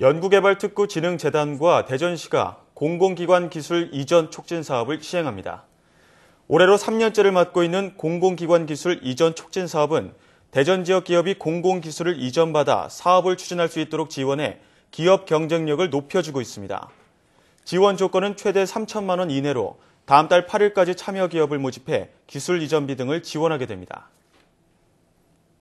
연구개발특구진흥재단과 대전시가 공공기관 기술 이전 촉진 사업을 시행합니다. 올해로 3년째를 맡고 있는 공공기관 기술 이전 촉진 사업은 대전 지역 기업이 공공기술을 이전받아 사업을 추진할 수 있도록 지원해 기업 경쟁력을 높여주고 있습니다. 지원 조건은 최대 3천만 원 이내로 다음 달 8일까지 참여 기업을 모집해 기술 이전비 등을 지원하게 됩니다.